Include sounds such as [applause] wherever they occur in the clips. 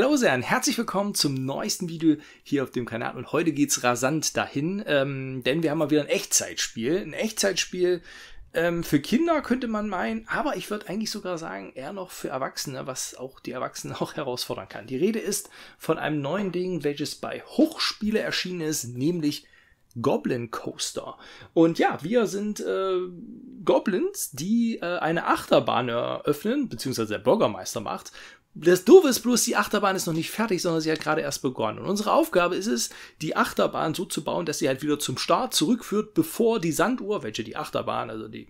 Hallo sehr und herzlich willkommen zum neuesten Video hier auf dem Kanal und heute geht's rasant dahin, ähm, denn wir haben mal wieder ein Echtzeitspiel. Ein Echtzeitspiel ähm, für Kinder könnte man meinen, aber ich würde eigentlich sogar sagen, eher noch für Erwachsene, was auch die Erwachsenen [laughs] auch herausfordern kann. Die Rede ist von einem neuen Ding, welches bei Hochspiele erschienen ist, nämlich Goblin Coaster. Und ja, wir sind äh, Goblins, die äh, eine Achterbahn eröffnen, beziehungsweise der Bürgermeister macht. Das Doofe ist bloß, die Achterbahn ist noch nicht fertig, sondern sie hat gerade erst begonnen. Und unsere Aufgabe ist es, die Achterbahn so zu bauen, dass sie halt wieder zum Start zurückführt, bevor die Sanduhr, welche die Achterbahn, also die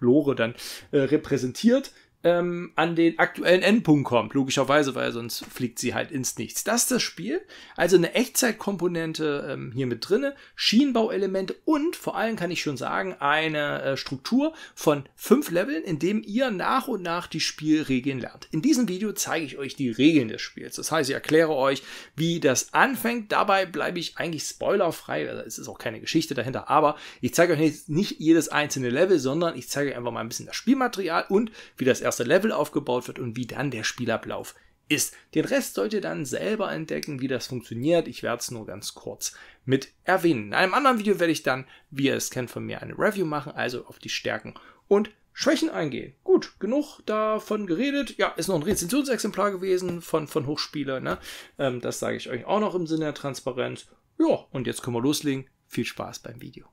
Lore dann äh, repräsentiert, ähm, an den aktuellen Endpunkt kommt, logischerweise, weil sonst fliegt sie halt ins Nichts. Das ist das Spiel. Also eine Echtzeitkomponente ähm, hier mit drinne, Schienenbauelemente und vor allem kann ich schon sagen, eine äh, Struktur von fünf Leveln, in dem ihr nach und nach die Spielregeln lernt. In diesem Video zeige ich euch die Regeln des Spiels. Das heißt, ich erkläre euch, wie das anfängt. Dabei bleibe ich eigentlich spoilerfrei. Also es ist auch keine Geschichte dahinter, aber ich zeige euch nicht, nicht jedes einzelne Level, sondern ich zeige euch einfach mal ein bisschen das Spielmaterial und wie das erste Level aufgebaut wird und wie dann der Spielablauf ist. Den Rest sollt ihr dann selber entdecken, wie das funktioniert. Ich werde es nur ganz kurz mit erwähnen. In einem anderen Video werde ich dann, wie ihr es kennt von mir, eine Review machen, also auf die Stärken und Schwächen eingehen. Gut, genug davon geredet. Ja, ist noch ein Rezensionsexemplar gewesen von, von Hochspieler. Ne? Ähm, das sage ich euch auch noch im Sinne der Transparenz. Ja, und jetzt können wir loslegen. Viel Spaß beim Video.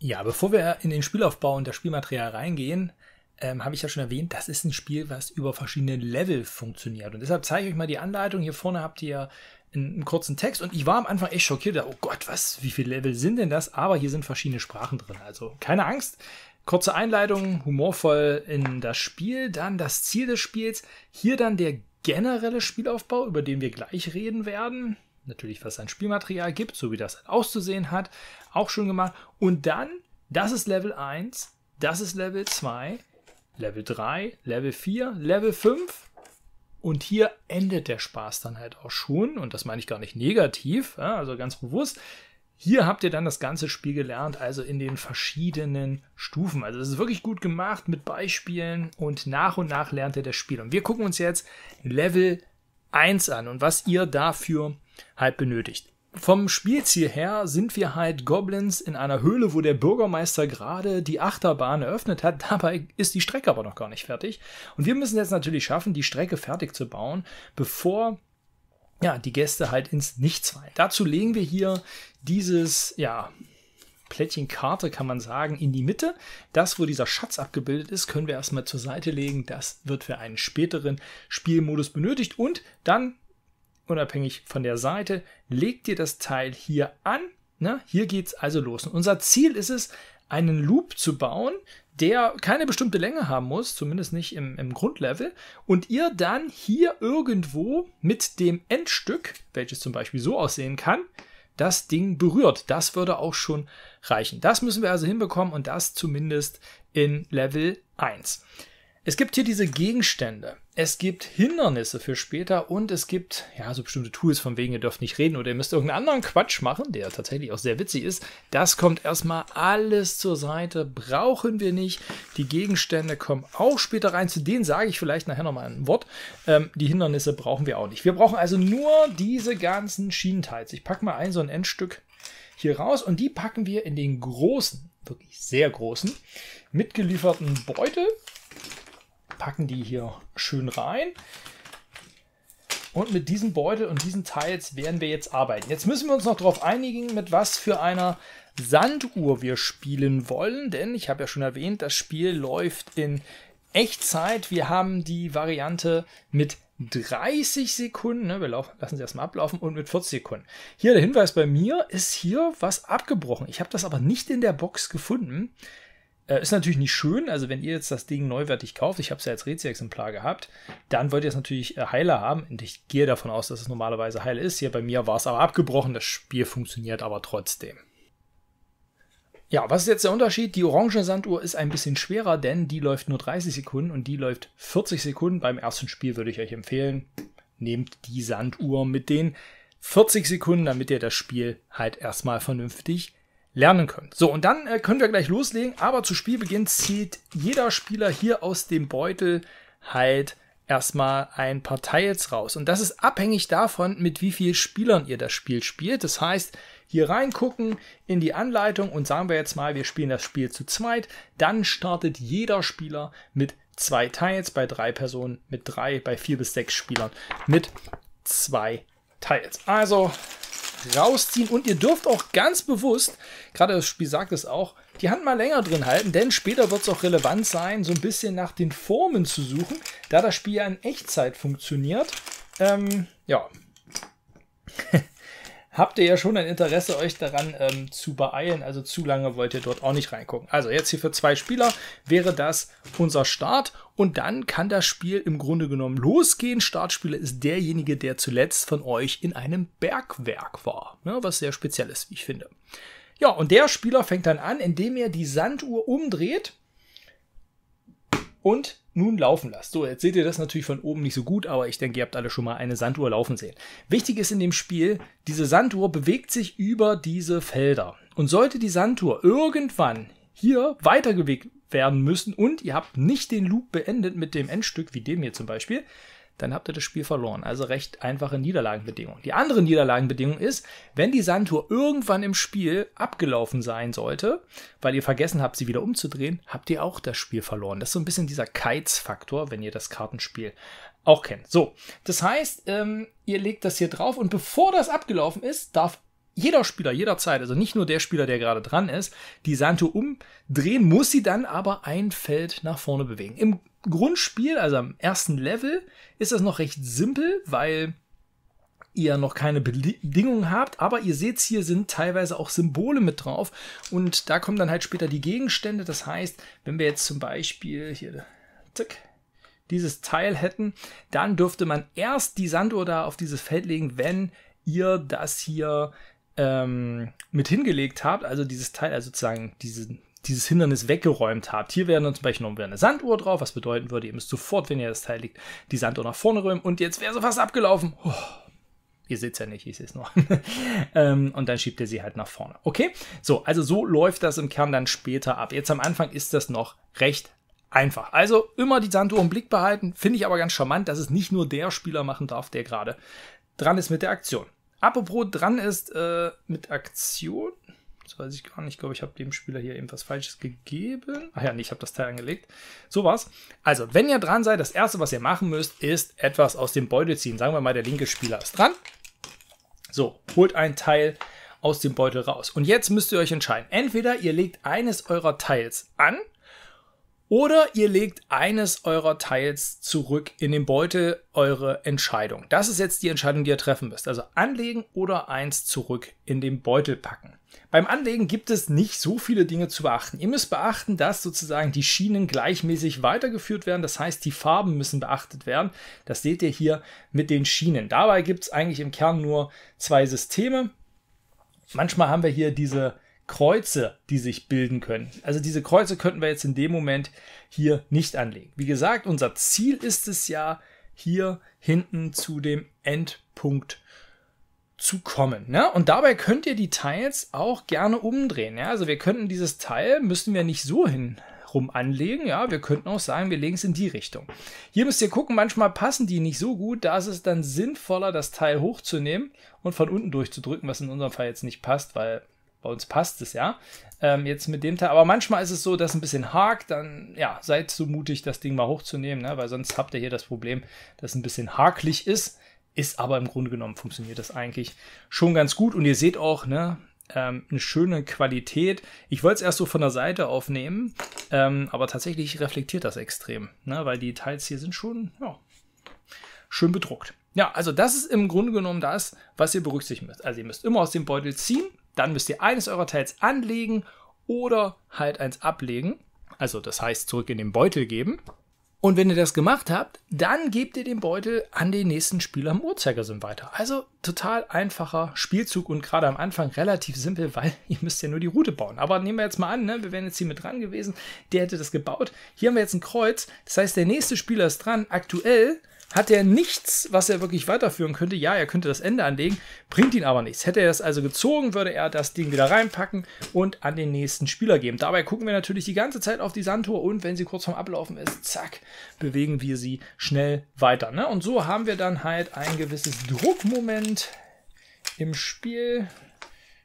Ja, bevor wir in den Spielaufbau und das Spielmaterial reingehen, ähm, habe ich ja schon erwähnt, das ist ein Spiel, was über verschiedene Level funktioniert. Und deshalb zeige ich euch mal die Anleitung. Hier vorne habt ihr einen, einen kurzen Text und ich war am Anfang echt schockiert. Oh Gott, was, wie viele Level sind denn das? Aber hier sind verschiedene Sprachen drin. Also keine Angst. Kurze Einleitung, humorvoll in das Spiel, dann das Ziel des Spiels, hier dann der generelle Spielaufbau, über den wir gleich reden werden. Natürlich, was ein Spielmaterial gibt, so wie das halt auszusehen hat, auch schön gemacht. Und dann, das ist Level 1, das ist Level 2, Level 3, Level 4, Level 5. Und hier endet der Spaß dann halt auch schon. Und das meine ich gar nicht negativ, also ganz bewusst. Hier habt ihr dann das ganze Spiel gelernt, also in den verschiedenen Stufen. Also es ist wirklich gut gemacht mit Beispielen und nach und nach lernt ihr das Spiel. Und wir gucken uns jetzt Level 1 an und was ihr dafür halt benötigt. Vom Spielziel her sind wir halt Goblins in einer Höhle, wo der Bürgermeister gerade die Achterbahn eröffnet hat. Dabei ist die Strecke aber noch gar nicht fertig. Und wir müssen jetzt natürlich schaffen, die Strecke fertig zu bauen, bevor ja, die Gäste halt ins Nichts fallen. Dazu legen wir hier dieses, ja, Plättchenkarte, kann man sagen, in die Mitte. Das, wo dieser Schatz abgebildet ist, können wir erstmal zur Seite legen. Das wird für einen späteren Spielmodus benötigt. Und dann unabhängig von der Seite, legt ihr das Teil hier an. Na, ne? hier geht es also los. Und unser Ziel ist es, einen Loop zu bauen, der keine bestimmte Länge haben muss, zumindest nicht im, im Grundlevel, und ihr dann hier irgendwo mit dem Endstück, welches zum Beispiel so aussehen kann, das Ding berührt. Das würde auch schon reichen. Das müssen wir also hinbekommen und das zumindest in Level 1. Es gibt hier diese Gegenstände es gibt Hindernisse für später und es gibt ja so bestimmte Tools, von wegen ihr dürft nicht reden oder ihr müsst irgendeinen anderen Quatsch machen, der tatsächlich auch sehr witzig ist. Das kommt erstmal alles zur Seite, brauchen wir nicht. Die Gegenstände kommen auch später rein, zu denen sage ich vielleicht nachher nochmal ein Wort. Ähm, die Hindernisse brauchen wir auch nicht. Wir brauchen also nur diese ganzen Schienenteils. Ich packe mal ein so ein Endstück hier raus und die packen wir in den großen, wirklich sehr großen, mitgelieferten Beutel packen die hier schön rein. Und mit diesem Beutel und diesen Teils werden wir jetzt arbeiten. Jetzt müssen wir uns noch darauf einigen, mit was für einer Sanduhr wir spielen wollen. Denn ich habe ja schon erwähnt, das Spiel läuft in Echtzeit. Wir haben die Variante mit 30 Sekunden, ne, wir laufen, lassen sie erstmal ablaufen, und mit 40 Sekunden. Hier der Hinweis bei mir ist hier was abgebrochen. Ich habe das aber nicht in der Box gefunden. Äh, ist natürlich nicht schön, also wenn ihr jetzt das Ding neuwertig kauft, ich habe es ja als rätsel exemplar gehabt, dann wollt ihr es natürlich äh, heiler haben und ich gehe davon aus, dass es normalerweise heil ist. Hier bei mir war es aber abgebrochen, das Spiel funktioniert aber trotzdem. Ja, was ist jetzt der Unterschied? Die orange Sanduhr ist ein bisschen schwerer, denn die läuft nur 30 Sekunden und die läuft 40 Sekunden. Beim ersten Spiel würde ich euch empfehlen, nehmt die Sanduhr mit den 40 Sekunden, damit ihr das Spiel halt erstmal vernünftig lernen können. So, und dann äh, können wir gleich loslegen, aber zu Spielbeginn zieht jeder Spieler hier aus dem Beutel halt erstmal ein paar Teils raus. Und das ist abhängig davon, mit wie vielen Spielern ihr das Spiel spielt. Das heißt, hier reingucken in die Anleitung und sagen wir jetzt mal, wir spielen das Spiel zu zweit. Dann startet jeder Spieler mit zwei Teils, bei drei Personen mit drei, bei vier bis sechs Spielern mit zwei Teils. Also rausziehen und ihr dürft auch ganz bewusst, gerade das Spiel sagt es auch, die Hand mal länger drin halten, denn später wird es auch relevant sein, so ein bisschen nach den Formen zu suchen, da das Spiel ja in Echtzeit funktioniert. Ähm, ja. [laughs] habt ihr ja schon ein Interesse, euch daran ähm, zu beeilen. Also zu lange wollt ihr dort auch nicht reingucken. Also jetzt hier für zwei Spieler wäre das unser Start. Und dann kann das Spiel im Grunde genommen losgehen. Startspieler ist derjenige, der zuletzt von euch in einem Bergwerk war. Ne, was sehr speziell ist, wie ich finde. Ja, und der Spieler fängt dann an, indem er die Sanduhr umdreht und nun laufen lasst. So, jetzt seht ihr das natürlich von oben nicht so gut, aber ich denke, ihr habt alle schon mal eine Sanduhr laufen sehen. Wichtig ist in dem Spiel, diese Sanduhr bewegt sich über diese Felder. Und sollte die Sanduhr irgendwann hier weitergewegt werden müssen und ihr habt nicht den Loop beendet mit dem Endstück, wie dem hier zum Beispiel, dann habt ihr das Spiel verloren. Also recht einfache Niederlagenbedingung. Die andere Niederlagenbedingung ist, wenn die Sandtour irgendwann im Spiel abgelaufen sein sollte, weil ihr vergessen habt, sie wieder umzudrehen, habt ihr auch das Spiel verloren. Das ist so ein bisschen dieser Keiz-Faktor, wenn ihr das Kartenspiel auch kennt. So, das heißt, ähm, ihr legt das hier drauf und bevor das abgelaufen ist, darf jeder Spieler jederzeit, also nicht nur der Spieler, der gerade dran ist, die Santo umdrehen, muss sie dann aber ein Feld nach vorne bewegen. Im Grundspiel, also am ersten Level, ist das noch recht simpel, weil ihr noch keine Bedingungen habt, aber ihr seht, hier sind teilweise auch Symbole mit drauf und da kommen dann halt später die Gegenstände. Das heißt, wenn wir jetzt zum Beispiel hier tick, dieses Teil hätten, dann dürfte man erst die Sanduhr da auf dieses Feld legen, wenn ihr das hier ähm, mit hingelegt habt, also dieses Teil, also sozusagen diesen, dieses Hindernis weggeräumt habt. Hier wäre dann zum Beispiel noch eine Sanduhr drauf, was bedeuten würde, ihr müsst sofort, wenn ihr das Teil liegt, die Sanduhr nach vorne räumen und jetzt wäre sie fast abgelaufen. Oh, ihr seht es ja nicht, ich sehe es noch. ähm, und dann schiebt ihr sie halt nach vorne. Okay? So, also so läuft das im Kern dann später ab. Jetzt am Anfang ist das noch recht einfach. Also immer die Sanduhr im Blick behalten, finde ich aber ganz charmant, dass es nicht nur der Spieler machen darf, der gerade dran ist mit der Aktion. Apropos dran ist äh, mit Aktion. Das weiß ich gar nicht. Ich glaube, ich habe dem Spieler hier irgendwas Falsches gegeben. Ach ja, nee, ich habe das Teil angelegt. Sowas. Also, wenn ihr dran seid, das Erste, was ihr machen müsst, ist etwas aus dem Beutel ziehen. Sagen wir mal, der linke Spieler ist dran. So, holt ein Teil aus dem Beutel raus. Und jetzt müsst ihr euch entscheiden. Entweder ihr legt eines eurer Teils an oder ihr legt eines eurer Teils zurück in den Beutel, eure Entscheidung. Das ist jetzt die Entscheidung, die ihr treffen müsst. Also anlegen oder eins zurück in den Beutel packen. Beim Anlegen gibt es nicht so viele Dinge zu beachten. Ihr müsst beachten, dass sozusagen die Schienen gleichmäßig weitergeführt werden. Das heißt, die Farben müssen beachtet werden. Das seht ihr hier mit den Schienen. Dabei gibt es eigentlich im Kern nur zwei Systeme. Manchmal haben wir hier diese Kreuze, die sich bilden können. Also diese Kreuze könnten wir jetzt in dem Moment hier nicht anlegen. Wie gesagt, unser Ziel ist es ja, hier hinten zu dem Endpunkt zu kommen. Ne? Und dabei könnt ihr die Teils auch gerne umdrehen. Ja? Also wir könnten dieses Teil, müssen wir nicht so hin rum anlegen. Ja, wir könnten auch sagen, wir legen es in die Richtung. Hier müsst ihr gucken, manchmal passen die nicht so gut. Da ist es dann sinnvoller, das Teil hochzunehmen und von unten durchzudrücken, was in unserem Fall jetzt nicht passt, weil bei uns passt es ja. Ähm, jetzt mit dem Teil. Aber manchmal ist es so, dass ein bisschen hakt, dann ja, seid so mutig, das Ding mal hochzunehmen, ne? weil sonst habt ihr hier das Problem, dass ein bisschen haklich ist. Ist aber im Grunde genommen funktioniert das eigentlich schon ganz gut. Und ihr seht auch, ne, ähm, eine schöne Qualität. Ich wollte es erst so von der Seite aufnehmen, ähm, aber tatsächlich reflektiert das extrem, ne? weil die Teils hier sind schon ja, schön bedruckt. Ja, also das ist im Grunde genommen das, was ihr berücksichtigen müsst. Also ihr müsst immer aus dem Beutel ziehen dann müsst ihr eines eurer Teils anlegen oder halt eins ablegen. Also das heißt zurück in den Beutel geben. Und wenn ihr das gemacht habt, dann gebt ihr den Beutel an den nächsten Spieler im Uhrzeigersinn weiter. Also total einfacher Spielzug und gerade am Anfang relativ simpel, [laughs] weil ihr müsst ja nur die Route bauen. Aber nehmen wir jetzt mal an, ne, wir wären jetzt hier mit dran gewesen, der hätte das gebaut. Hier haben wir jetzt ein Kreuz, das heißt der nächste Spieler ist dran. Aktuell hat er nichts, was er wirklich weiterführen könnte. Ja, er könnte das Ende anlegen, bringt ihn aber nichts. Hätte er das also gezogen, würde er das Ding wieder reinpacken und an den nächsten Spieler geben. Dabei gucken wir natürlich die ganze Zeit auf die Sandtour und wenn sie kurz vorm Ablaufen ist, zack, bewegen wir sie schnell weiter. Ne? Und so haben wir dann halt ein gewisses Druckmoment im Spiel.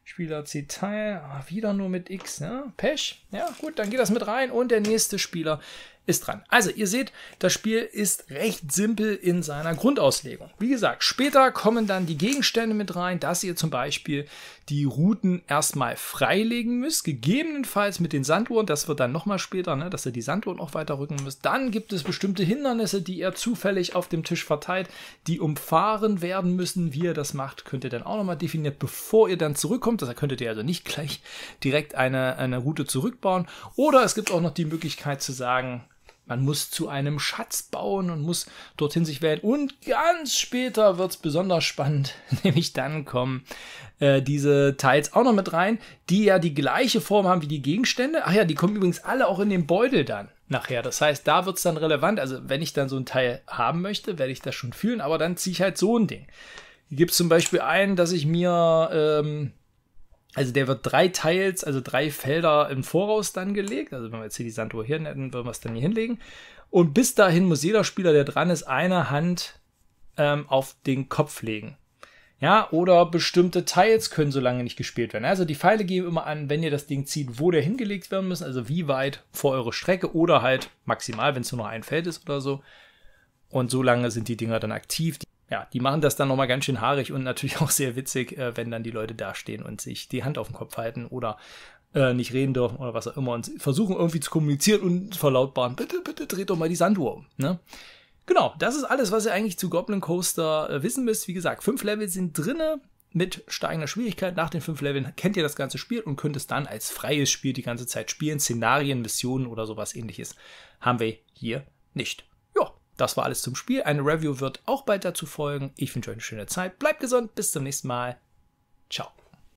Spieler zieht teil, ah, wieder nur mit X, ne? Pech. Ja, gut, dann geht das mit rein und der nächste Spieler ist dran. Also ihr seht, das Spiel ist recht simpel in seiner Grundauslegung. Wie gesagt, später kommen dann die Gegenstände mit rein, dass ihr zum Beispiel die Routen erstmal freilegen müsst, gegebenenfalls mit den Sanduhren, das wird dann nochmal später, ne, dass ihr die Sanduhren auch weiter rücken müsst. Dann gibt es bestimmte Hindernisse, die ihr zufällig auf dem Tisch verteilt, die umfahren werden müssen. Wie ihr das macht, könnt ihr dann auch nochmal definiert, bevor ihr dann zurückkommt. Also, da könntet ihr also nicht gleich direkt eine, eine Route zurückbauen. Oder es gibt auch noch die Möglichkeit zu sagen, man muss zu einem Schatz bauen und muss dorthin sich wählen. Und ganz später wird es besonders spannend, [laughs] nämlich dann kommen äh, diese Teils auch noch mit rein, die ja die gleiche Form haben wie die Gegenstände. Ach ja, die kommen übrigens alle auch in den Beutel dann nachher. Das heißt, da wird es dann relevant. Also wenn ich dann so ein Teil haben möchte, werde ich das schon fühlen, aber dann ziehe ich halt so ein Ding. Hier gibt es zum Beispiel einen, dass ich mir ähm, also der wird drei Teils, also drei Felder im Voraus dann gelegt. Also wenn wir jetzt hier die Sanduhr hier hätten, würden wir es dann hier hinlegen. Und bis dahin muss jeder Spieler, der dran ist, eine Hand ähm, auf den Kopf legen. Ja, oder bestimmte Teils können so lange nicht gespielt werden. Also die Pfeile geben immer an, wenn ihr das Ding zieht, wo der hingelegt werden muss, also wie weit vor eure Strecke oder halt maximal, wenn es nur noch ein Feld ist oder so. Und so lange sind die Dinger dann aktiv ja, die machen das dann nochmal ganz schön haarig und natürlich [laughs] auch sehr witzig, äh, wenn dann die Leute dastehen und sich die Hand auf den Kopf halten oder äh, nicht reden dürfen oder was auch immer und versuchen irgendwie zu kommunizieren und verlautbaren, bitte, bitte dreht doch mal die Sanduhr um. Ne? Genau, das ist alles, was ihr eigentlich zu Goblin Coaster äh, wissen müsst. Wie gesagt, fünf Level sind drinne mit steigender Schwierigkeit. Nach den fünf Leveln kennt ihr das ganze Spiel und könnt es dann als freies Spiel die ganze Zeit spielen. Szenarien, Missionen oder sowas ähnliches haben wir hier nicht. Das war alles zum Spiel. Eine Review wird auch bald dazu folgen. Ich wünsche euch eine schöne Zeit. Bleibt gesund. Bis zum nächsten Mal. Ciao.